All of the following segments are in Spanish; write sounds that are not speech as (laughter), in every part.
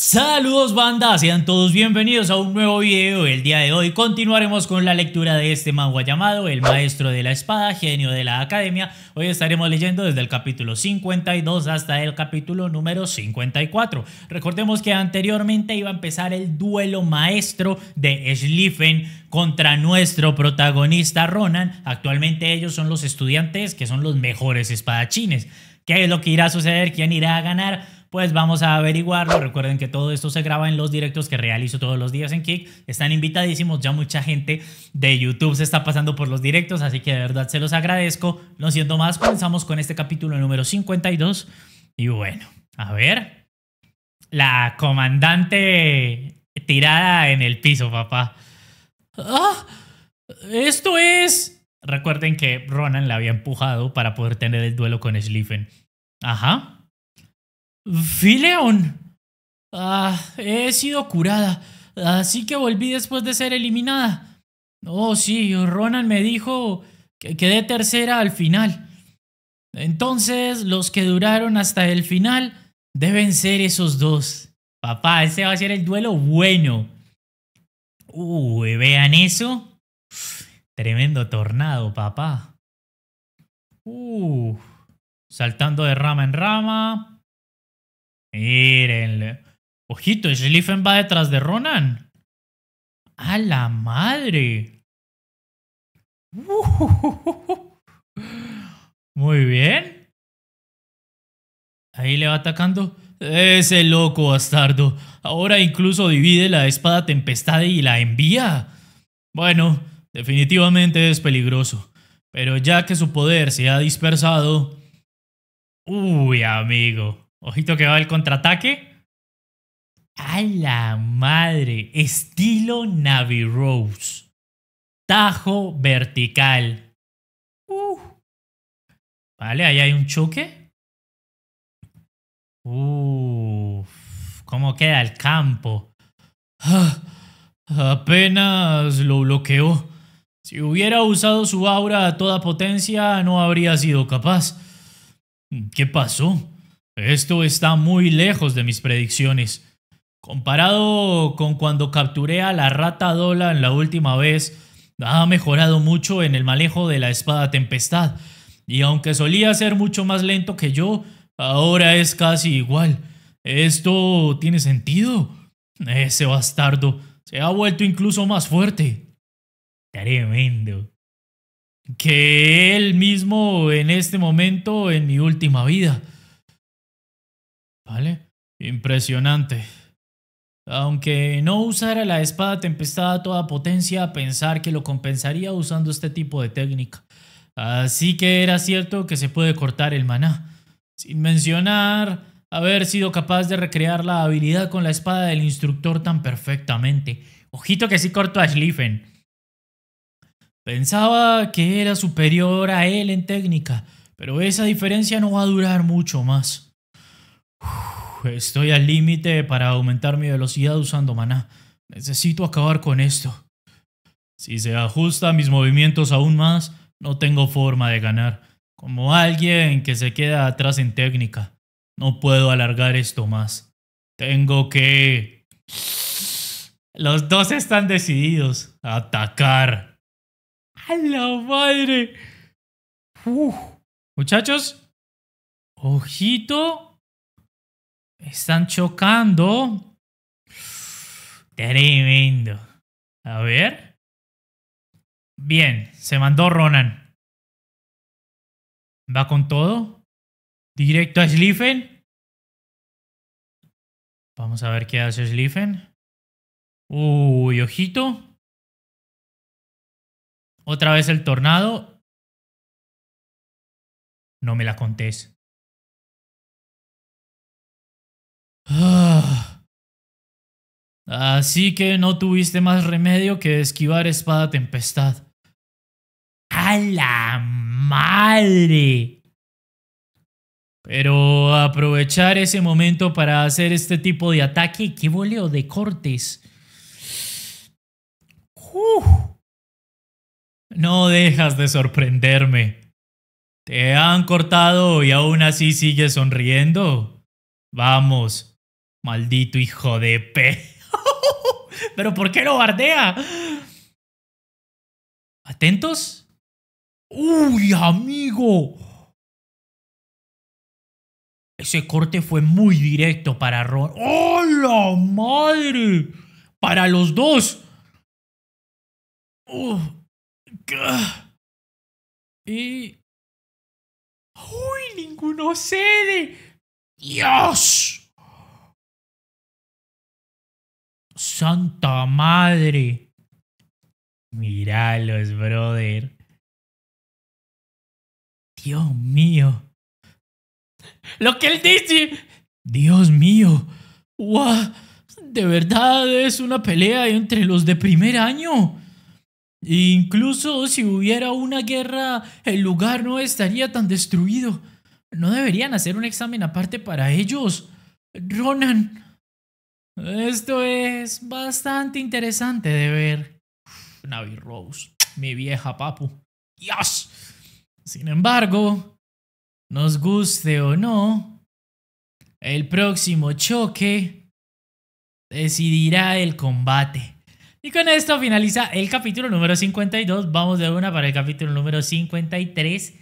Saludos bandas! sean todos bienvenidos a un nuevo video. El día de hoy continuaremos con la lectura de este manga llamado El Maestro de la Espada, Genio de la Academia. Hoy estaremos leyendo desde el capítulo 52 hasta el capítulo número 54. Recordemos que anteriormente iba a empezar el duelo maestro de Schlieffen contra nuestro protagonista Ronan. Actualmente ellos son los estudiantes que son los mejores espadachines. ¿Qué es lo que irá a suceder? ¿Quién irá a ganar? pues vamos a averiguarlo. Recuerden que todo esto se graba en los directos que realizo todos los días en Kick. Están invitadísimos, ya mucha gente de YouTube se está pasando por los directos, así que de verdad se los agradezco. No siento más, comenzamos con este capítulo número 52. Y bueno, a ver. La comandante tirada en el piso, papá. ¡Ah! Esto es... Recuerden que Ronan la había empujado para poder tener el duelo con Schlieffen. Ajá. Fileón. Ah, he sido curada, así que volví después de ser eliminada. Oh, sí, Ronan me dijo que quedé tercera al final. Entonces, los que duraron hasta el final deben ser esos dos. Papá, ese va a ser el duelo bueno. Uy, vean eso. tremendo tornado, papá. Uh, saltando de rama en rama. Mírenle. Ojito, Schlieffen va detrás de Ronan. ¡A la madre! (laughs) muy bien. Ahí le va atacando. Ese loco bastardo. Ahora incluso divide la espada tempestad y la envía. Bueno, definitivamente es peligroso. Pero ya que su poder se ha dispersado... Uy, amigo. Ojito que va el contraataque. A la madre. Estilo Navi Rose. Tajo vertical. Uh. Vale, ahí hay un choque. ¿cómo queda el campo? Ah, apenas lo bloqueó. Si hubiera usado su aura a toda potencia, no habría sido capaz. ¿Qué pasó? Esto está muy lejos de mis predicciones. Comparado con cuando capturé a la rata Dola en la última vez, ha mejorado mucho en el manejo de la espada tempestad, y aunque solía ser mucho más lento que yo, ahora es casi igual. ¿Esto tiene sentido? Ese bastardo se ha vuelto incluso más fuerte. Tremendo. Que él mismo en este momento en mi última vida. Impresionante. Aunque no usara la espada tempestada a toda potencia, pensar que lo compensaría usando este tipo de técnica. Así que era cierto que se puede cortar el maná. Sin mencionar haber sido capaz de recrear la habilidad con la espada del instructor tan perfectamente. Ojito que sí corto a Schlieffen. Pensaba que era superior a él en técnica, pero esa diferencia no va a durar mucho más estoy al límite para aumentar mi velocidad usando maná. Necesito acabar con esto. Si se ajustan mis movimientos aún más, no tengo forma de ganar. Como alguien que se queda atrás en técnica. No puedo alargar esto más. Tengo que... Los dos están decididos. A atacar. ¡A la madre! Muchachos. Ojito están chocando. Tremendo. A ver. Bien, se mandó Ronan. Va con todo. Directo a Schlieffen. Vamos a ver qué hace Schlieffen. Uy, ojito. Otra vez el tornado. No me la contés. Ah. Así que no tuviste más remedio que esquivar espada tempestad. ¡A la madre! Pero aprovechar ese momento para hacer este tipo de ataque, qué voleo de cortes. No dejas de sorprenderme. ¿Te han cortado y aún así sigues sonriendo? Vamos, Maldito hijo de p. (laughs) ¿Pero por qué lo bardea? ¿Atentos? ¡Uy, amigo! Ese corte fue muy directo para Ron. ¡Hola, madre! Para los dos. Y... ¡Uy, ninguno cede! ¡Dios! Santa madre. Míralos, brother. Dios mío. Lo que él dice. Dios mío. ¡Wow! De verdad es una pelea entre los de primer año. Incluso si hubiera una guerra, el lugar no estaría tan destruido. No deberían hacer un examen aparte para ellos. Ronan, esto es bastante interesante de ver. Navi Rose, mi vieja papu. Dios. Sin embargo, nos guste o no, el próximo choque decidirá el combate. Y con esto finaliza el capítulo número 52. Vamos de una para el capítulo número 53.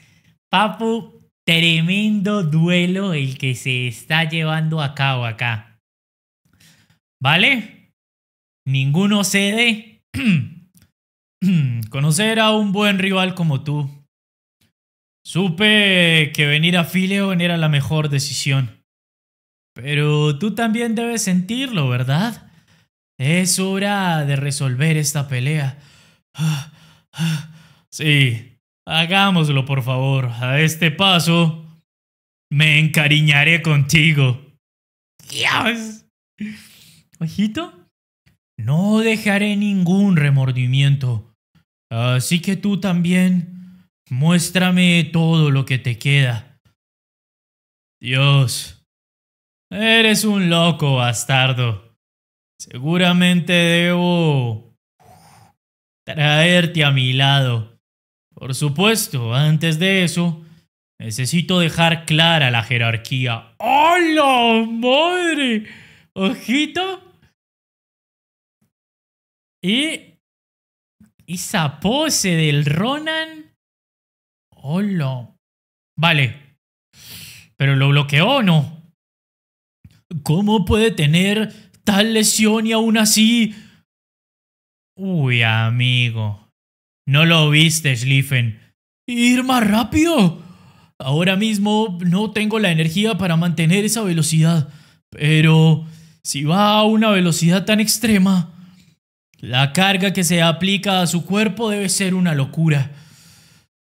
Papu, tremendo duelo el que se está llevando a cabo acá. ¿Vale? Ninguno cede. (clears throat) Conocer a un buen rival como tú. Supe que venir a Phileon era la mejor decisión. Pero tú también debes sentirlo, ¿verdad? Es hora de resolver esta pelea. (sighs) Sí, hagámoslo, por favor. A este paso, me encariñaré contigo. Dios. Ojito. No dejaré ningún remordimiento. Así que tú también, muéstrame todo lo que te queda. Dios, eres un loco bastardo. Seguramente debo traerte a mi lado. Por supuesto, antes de eso, necesito dejar clara la jerarquía. ¡Hola, madre! Ojito, y esa pose del Ronan. Hola. Vale. Pero lo bloqueó o no. ¿Cómo puede tener tal lesión y aún así? Uy, amigo. No lo viste, Schlieffen. Ir más rápido. Ahora mismo no tengo la energía para mantener esa velocidad, pero si va a una velocidad tan extrema, la carga que se aplica a su cuerpo debe ser una locura.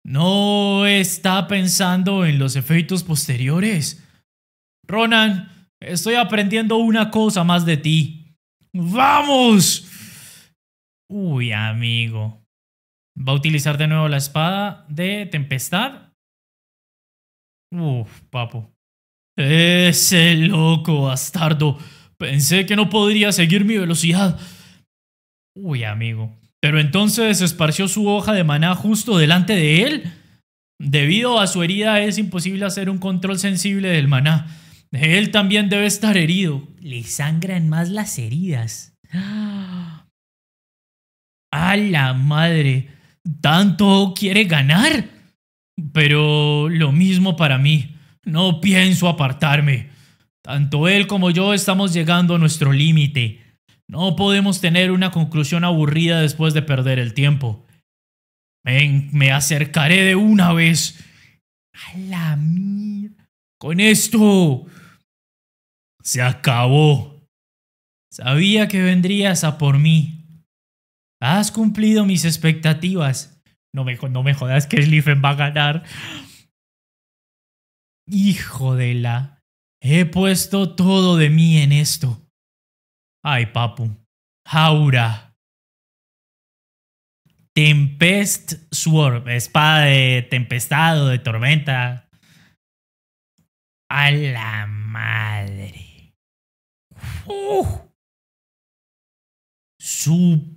No está pensando en los efectos posteriores. Ronan, estoy aprendiendo una cosa más de ti. ¡Vamos! Uy, amigo. Va a utilizar de nuevo la espada de tempestad. Uf, papo. Ese loco bastardo. Pensé que no podría seguir mi velocidad. Uy, amigo. Pero entonces esparció su hoja de maná justo delante de él. Debido a su herida es imposible hacer un control sensible del maná. Él también debe estar herido. Le sangran más las heridas. ¡Ah! ¡A la madre! ¿Tanto quiere ganar? Pero lo mismo para mí. No pienso apartarme. Tanto él como yo estamos llegando a nuestro límite. No podemos tener una conclusión aburrida después de perder el tiempo. me acercaré de una vez. A la mierda. Con esto. Se acabó. Sabía que vendrías a por mí. Has cumplido mis expectativas. No me, me jodas que Sliffen va a ganar. Hijo de la. He puesto todo de mí en esto. Ay, papu. Jaura. Tempest Sword. Espada de Tempestado, de tormenta. A la madre. ¡Uf! Su.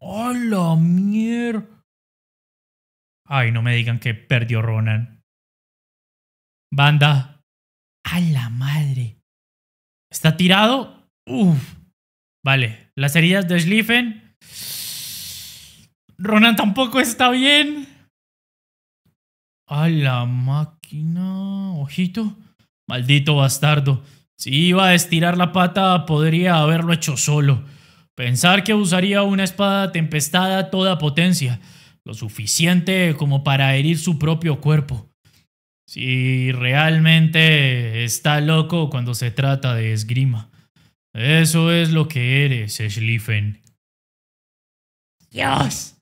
¡A la Ay, no me digan que perdió Ronan. Banda. A la madre. Está tirado Vale, las heridas de Schlieffen. Ronan tampoco está bien. A la máquina. Ojito. Maldito bastardo. Si iba a estirar la pata, podría haberlo hecho solo. Pensar que usaría una espada tempestada a toda potencia, lo suficiente como para herir su propio cuerpo. Si realmente está loco cuando se trata de esgrima. Eso es lo que eres, Schlieffen. Dios.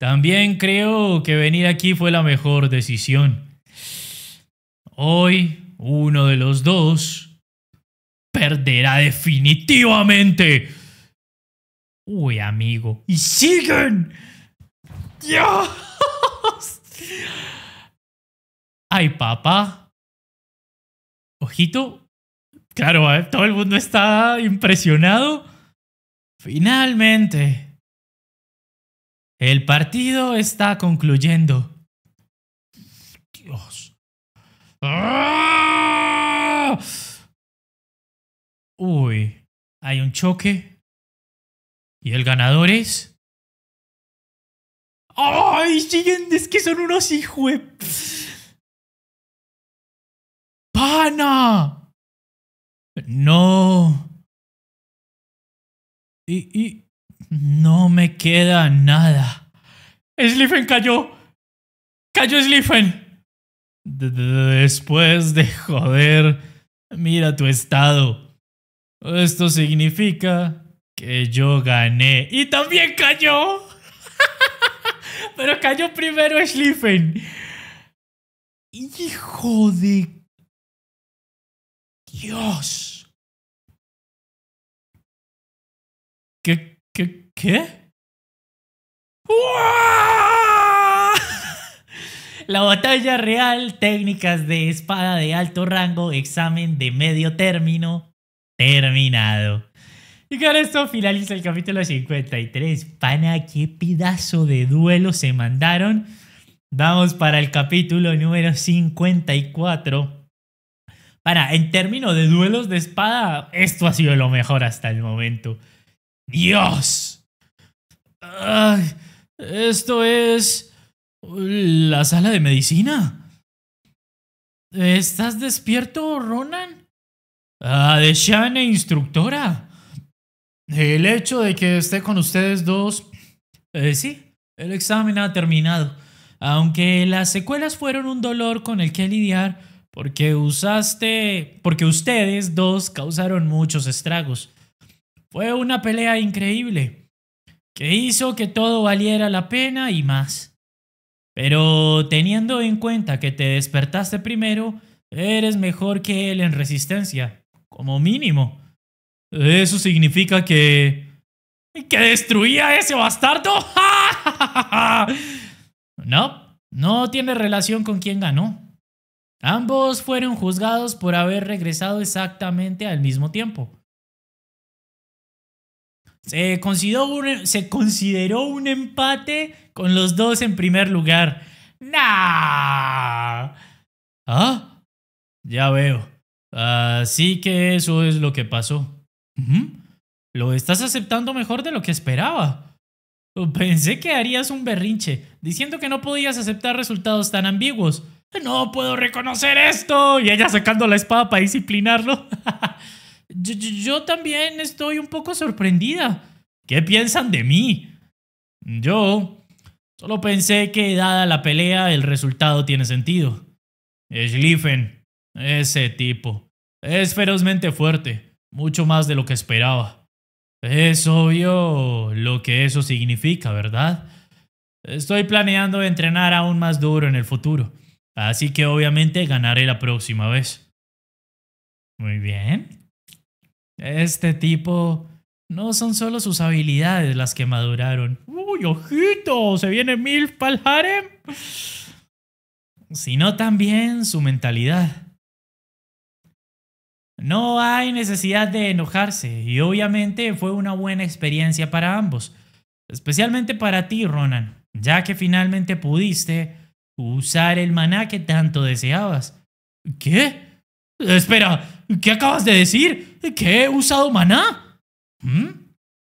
También creo que venir aquí fue la mejor decisión. Hoy, uno de los dos perderá definitivamente. Uy, amigo. ¡Y siguen! ¡Dios! ¡Ay, papá! Ojito, Claro, ¿eh? todo el mundo está impresionado. Finalmente. El partido está concluyendo. Dios. ¡Ah! Uy, hay un choque. Y el ganador es... ¡Ay, siguen! Es que son unos hijos. ¡Pana! No. Y, no me queda nada. Slifen cayó. Cayó Slifen. Después de joder, mira tu estado. Esto significa que yo gané. Y también cayó. (laughs) Pero cayó primero Slifen. Hijo de Dios. ¿Qué? ¿Qué? ¿Qué? La batalla real, técnicas de espada de alto rango, examen de medio término, terminado. Y con esto finaliza el capítulo 53. Pana, qué pedazo de duelo se mandaron. Vamos para el capítulo número 54. Para, en términos de duelos de espada, esto ha sido lo mejor hasta el momento. ¡Dios! esto es... la sala de medicina. ¿Estás despierto, Ronan? Ah, de Shane, instructora. El hecho de que esté con ustedes dos... Eh, sí, el examen ha terminado. Aunque las secuelas fueron un dolor con el que lidiar, porque usaste, porque ustedes dos causaron muchos estragos. Fue una pelea increíble, que hizo que todo valiera la pena y más. Pero teniendo en cuenta que te despertaste primero, eres mejor que él en resistencia, como mínimo. Eso significa que... ¿Que destruía a ese bastardo? (laughs) no, no tiene relación con quién ganó. Ambos fueron juzgados por haber regresado exactamente al mismo tiempo. Se consideró, un, empate con los dos en primer lugar. ¡Nah! ¿Ah? Ya veo. Así que eso es lo que pasó. Lo estás aceptando mejor de lo que esperaba. Pensé que harías un berrinche, diciendo que no podías aceptar resultados tan ambiguos. No puedo reconocer esto. Y ella sacando la espada para disciplinarlo. (laughs) yo, también estoy un poco sorprendida. ¿Qué piensan de mí? Yo solo pensé que dada la pelea el resultado tiene sentido. Schlieffen, ese tipo, es ferozmente fuerte, mucho más de lo que esperaba. Es obvio lo que eso significa, ¿verdad? Estoy planeando entrenar aún más duro en el futuro. Así que obviamente ganaré la próxima vez. Muy bien. Este tipo... No son solo sus habilidades las que maduraron. ¡Uy, ojito! ¿Se viene mil Paljarem. harem? Sino también su mentalidad. No hay necesidad de enojarse y obviamente fue una buena experiencia para ambos. Especialmente para ti, Ronan, ya que finalmente pudiste usar el maná que tanto deseabas. ¿Qué? Espera, ¿qué acabas de decir? ¿Que he usado maná? ¿Mm?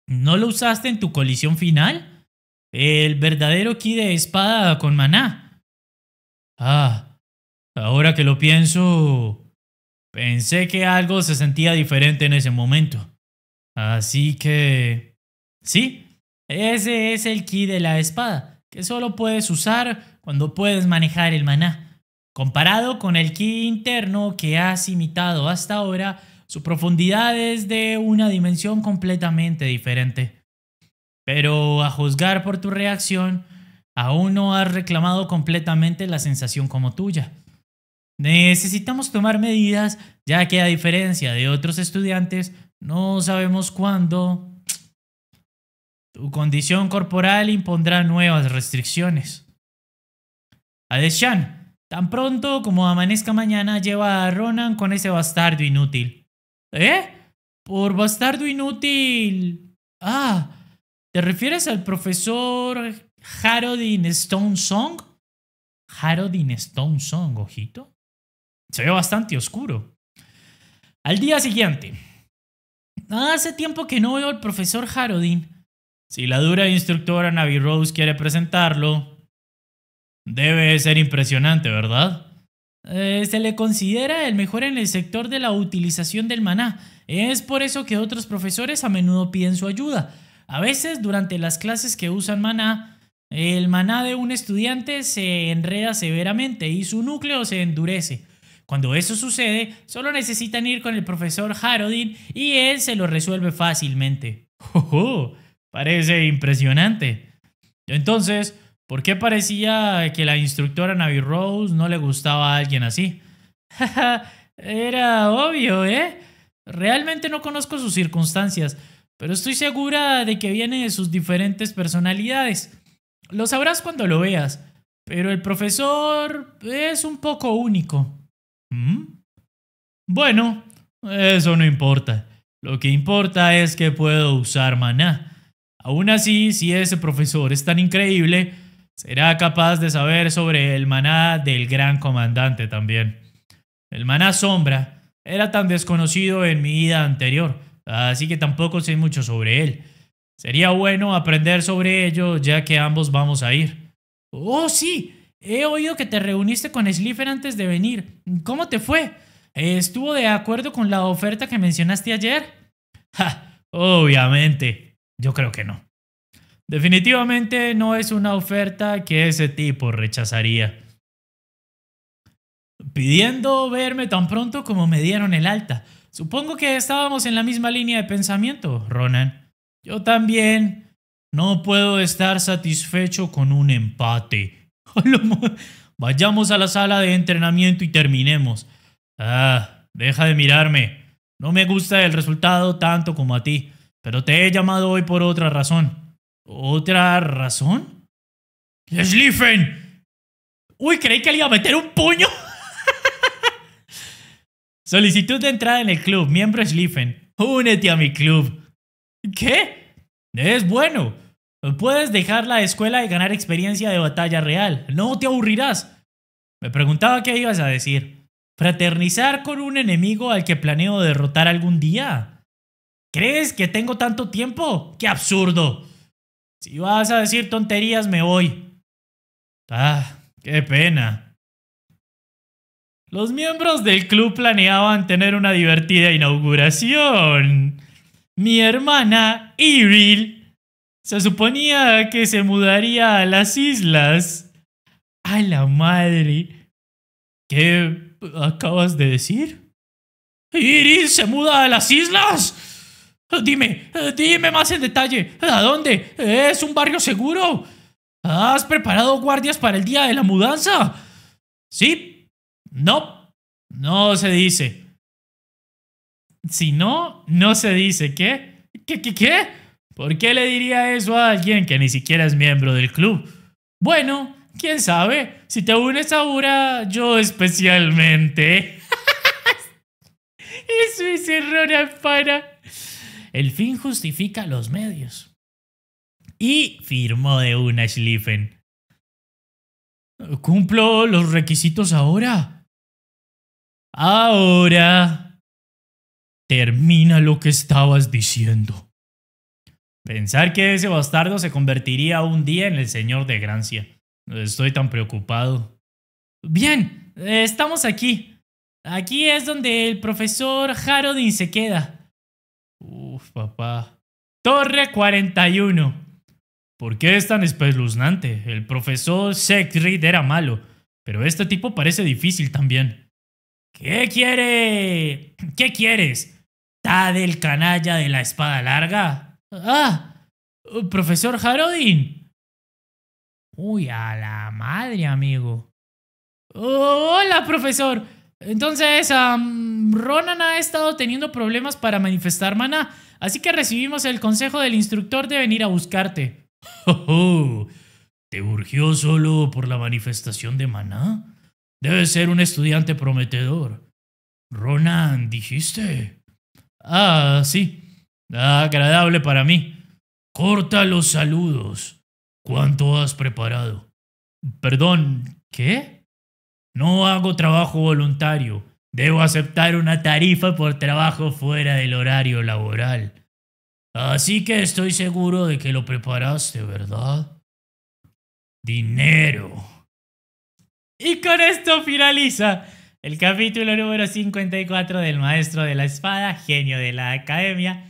¿No lo usaste en tu colisión final? El verdadero ki de espada con maná. Ah, ahora que lo pienso... Pensé que algo se sentía diferente en ese momento. Así que... Sí, ese es el ki de la espada que solo puedes usar cuando puedes manejar el maná. Comparado con el ki interno que has imitado hasta ahora, su profundidad es de una dimensión completamente diferente. Pero a juzgar por tu reacción, aún no has reclamado completamente la sensación como tuya. Necesitamos tomar medidas ya que a diferencia de otros estudiantes, no sabemos cuándo tu condición corporal impondrá nuevas restricciones. Adeshan, tan pronto como amanezca mañana, lleva a Ronan con ese bastardo inútil. ¿Eh? Por bastardo inútil. Ah, ¿te refieres al profesor Harodin Stone Song? Harodin Stone Song, ojito. Se ve bastante oscuro. Al día siguiente. Hace tiempo que no veo al profesor Harodin. Si la dura instructora Navi Rose quiere presentarlo, debe ser impresionante, ¿verdad? Eh, se le considera el mejor en el sector de la utilización del maná. Es por eso que otros profesores a menudo piden su ayuda. A veces, durante las clases que usan maná, el maná de un estudiante se enreda severamente y su núcleo se endurece. Cuando eso sucede, solo necesitan ir con el profesor Harodin y él se lo resuelve fácilmente. ¡Oh, oh Parece impresionante. Entonces, ¿por qué parecía que la instructora Navi Rose no le gustaba a alguien así? (laughs) Era obvio, ¿eh? Realmente no conozco sus circunstancias, pero estoy segura de que viene de sus diferentes personalidades. Lo sabrás cuando lo veas, pero el profesor es un poco único. ¿Mm? Bueno, eso no importa. Lo que importa es que puedo usar maná. Aún así, si ese profesor es tan increíble, será capaz de saber sobre el maná del gran comandante también. El maná sombra era tan desconocido en mi vida anterior, así que tampoco sé mucho sobre él. Sería bueno aprender sobre ello ya que ambos vamos a ir. Oh, sí, he oído que te reuniste con Slifer antes de venir. ¿Cómo te fue? ¿Estuvo de acuerdo con la oferta que mencionaste ayer? obviamente. Yo creo que no. Definitivamente no es una oferta que ese tipo rechazaría. Pidiendo verme tan pronto como me dieron el alta. Supongo que estábamos en la misma línea de pensamiento, Ronan. Yo también no puedo estar satisfecho con un empate. (laughs) Vayamos a la sala de entrenamiento y terminemos. Ah, deja de mirarme. No me gusta el resultado tanto como a ti. Pero te he llamado hoy por otra razón. ¿Otra razón? ¡Sliffen! Uy, creí que le iba a meter un puño. (laughs) Solicitud de entrada en el club, miembro Schlieffen. Únete a mi club. ¿Qué? Es bueno. Puedes dejar la escuela y ganar experiencia de batalla real. No te aburrirás. Me preguntaba qué ibas a decir. Fraternizar con un enemigo al que planeo derrotar algún día. ¿Crees que tengo tanto tiempo? ¡Qué absurdo! Si vas a decir tonterías, me voy. Ah, qué pena. Los miembros del club planeaban tener una divertida inauguración. Mi hermana, Iril, se suponía que se mudaría a las islas. A la madre. ¿Qué acabas de decir? ¿Iril se muda a las islas? Eh, dime, eh, dime más en detalle. ¿A dónde? ¿Eh, ¿Es un barrio seguro? ¿Has preparado guardias para el día de la mudanza? ¿Sí? No. No se dice. Si no, no se dice. ¿Qué? ¿Qué, qué, qué? ¿Por qué le diría eso a alguien que ni siquiera es miembro del club? Bueno, quién sabe. Si te unes ahora, yo especialmente. (laughs) eso es error, para. El fin justifica los medios. Y firmó de una Schlieffen. ¿Cumplo los requisitos ahora? Ahora. Termina lo que estabas diciendo. Pensar que ese bastardo se convertiría un día en el señor de Grancia. Estoy tan preocupado. Bien, estamos aquí. Aquí es donde el profesor Harodin se queda papá. Torre 41. ¿Por qué es tan espeluznante? El profesor Sekrid era malo, pero este tipo parece difícil también. ¿Qué quiere? ¿Qué quieres? ¿Tá del canalla de la espada larga? ¡Ah! ¡Profesor Harodin! Uy, a la madre, amigo. hola, profesor. Entonces, Ronan ha estado teniendo problemas para manifestar mana. Así que recibimos el consejo del instructor de venir a buscarte. Oh, (laughs) ¿Te urgió solo por la manifestación de maná? Debes ser un estudiante prometedor. Ronan, dijiste. Ah, sí. Agradable para mí. Corta los saludos. ¿Cuánto has preparado? Perdón, ¿qué? No hago trabajo voluntario. Debo aceptar una tarifa por trabajo fuera del horario laboral. Así que estoy seguro de que lo preparaste, ¿verdad? Dinero. Y con esto finaliza el capítulo número 54 del Maestro de la Espada, genio de la Academia.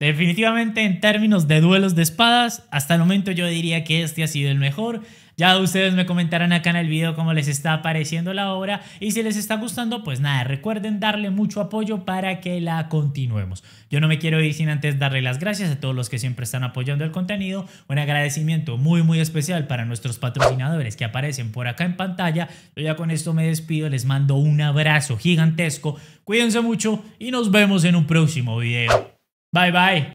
Definitivamente en términos de duelos de espadas, hasta el momento yo diría que este ha sido el mejor. Ya ustedes me comentarán acá en el video cómo les está apareciendo la obra y si les está gustando, pues nada, recuerden darle mucho apoyo para que la continuemos. Yo no me quiero ir sin antes darle las gracias a todos los que siempre están apoyando el contenido. Un agradecimiento muy muy especial para nuestros patrocinadores que aparecen por acá en pantalla. Yo ya con esto me despido, les mando un abrazo gigantesco. Cuídense mucho y nos vemos en un próximo video. Bye bye.